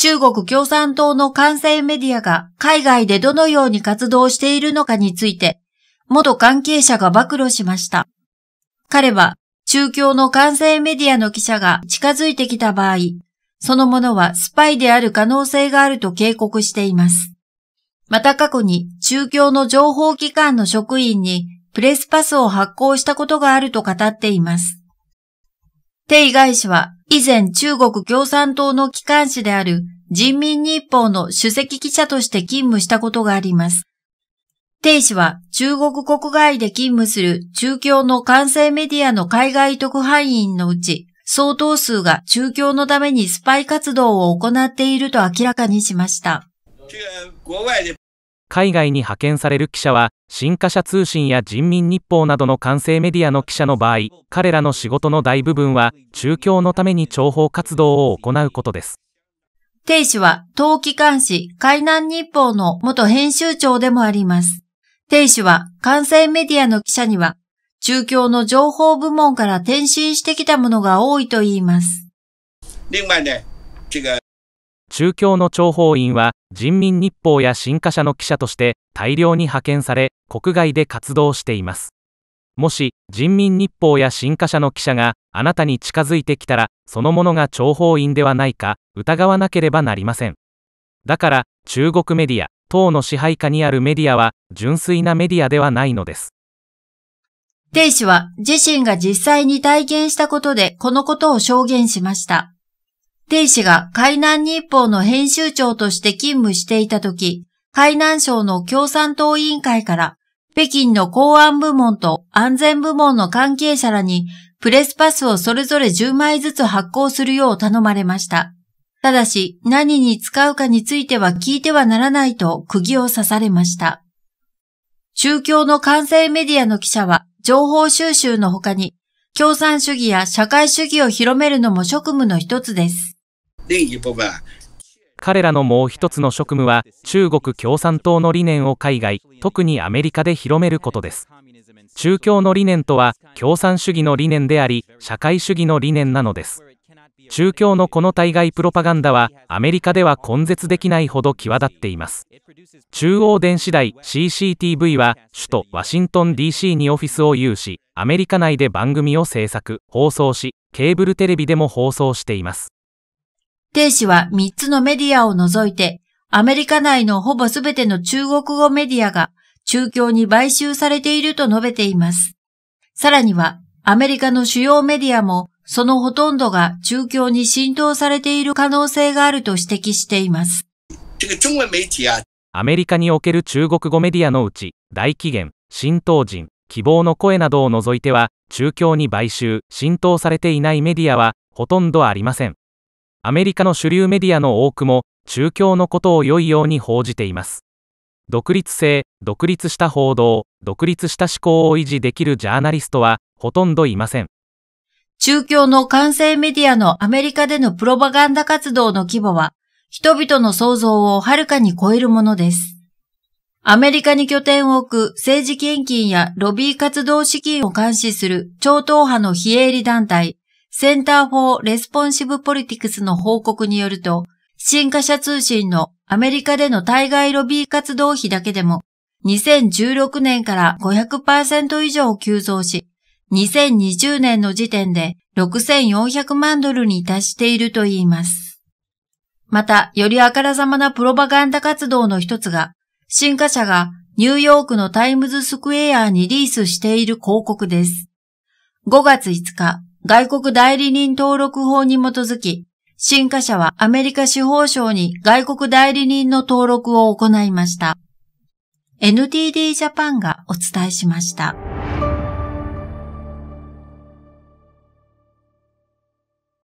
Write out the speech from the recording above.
中国共産党の関西メディアが海外でどのように活動しているのかについて、元関係者が暴露しました。彼は、中共の関西メディアの記者が近づいてきた場合、そのものはスパイである可能性があると警告しています。また過去に中共の情報機関の職員にプレスパスを発行したことがあると語っています。手以外氏は以前中国共産党の機関紙である人民日報の主席記者として勤務したことがあります。定氏は中国国外で勤務する中共の完成メディアの海外特派員のうち、相当数が中共のためにスパイ活動を行っていると明らかにしました。海外に派遣される記者は新華社通信や人民日報などの完成メディアの記者の場合彼らの仕事の大部分は中共のために諜報活動を行うことです定氏は冬季監視、海南日報の元編集長でもあります定氏は関西メディアの記者には中共の情報部門から転身してきたものが多いと言います。另外这个中共の諜報員は人民日報や新華社の記者として大量に派遣され国外で活動していますもし人民日報や新華社の記者があなたに近づいてきたらそのものが諜報員ではないか疑わなければなりませんだから中国メディア党の支配下にあるメディアは純粋なメディアではないのです亭氏は自身が実際に体験したことでこのことを証言しました。亭氏が海南日報の編集長として勤務していた時、海南省の共産党委員会から北京の公安部門と安全部門の関係者らにプレスパスをそれぞれ10枚ずつ発行するよう頼まれました。ただし何に使うかについては聞いてはならないと釘を刺されました。宗教の完成メディアの記者は情報収集の他に共産主義や社会主義を広めるのも職務の一つです。彼らのもう一つの職務は中国共産党の理念を海外特にアメリカで広めることです中共の理念とは共産主義の理念であり社会主義の理念なのです中共のこの対外プロパガンダはアメリカでは根絶できないほど際立っています中央電子台 CCTV は首都ワシントン DC にオフィスを有しアメリカ内で番組を制作放送しケーブルテレビでも放送しています鄭氏は3つのメディアを除いて、アメリカ内のほぼすべての中国語メディアが中共に買収されていると述べています。さらには、アメリカの主要メディアもそのほとんどが中共に浸透されている可能性があると指摘しています。アメリカにおける中国語メディアのうち、大起源、浸透人、希望の声などを除いては、中共に買収、浸透されていないメディアはほとんどありません。アメリカの主流メディアの多くも中共のことを良いように報じています独立性独立した報道独立した思考を維持できるジャーナリストはほとんどいません中共の完成メディアのアメリカでのプロパガンダ活動の規模は人々の想像をはるかに超えるものです。アメリカに拠点を置く政治献金やロビー活動資金を監視する超党派の非営利団体センター・フォー・レスポンシブ・ポリティクスの報告によると、新華社通信のアメリカでの対外ロビー活動費だけでも、2016年から500%以上急増し、2020年の時点で6400万ドルに達しているといいます。また、よりあからさまなプロパガンダ活動の一つが、新華社がニューヨークのタイムズスクエアにリースしている広告です。5月5日、外国代理人登録法に基づき、新華社はアメリカ司法省に外国代理人の登録を行いました。NTD ジャパンがお伝えしました。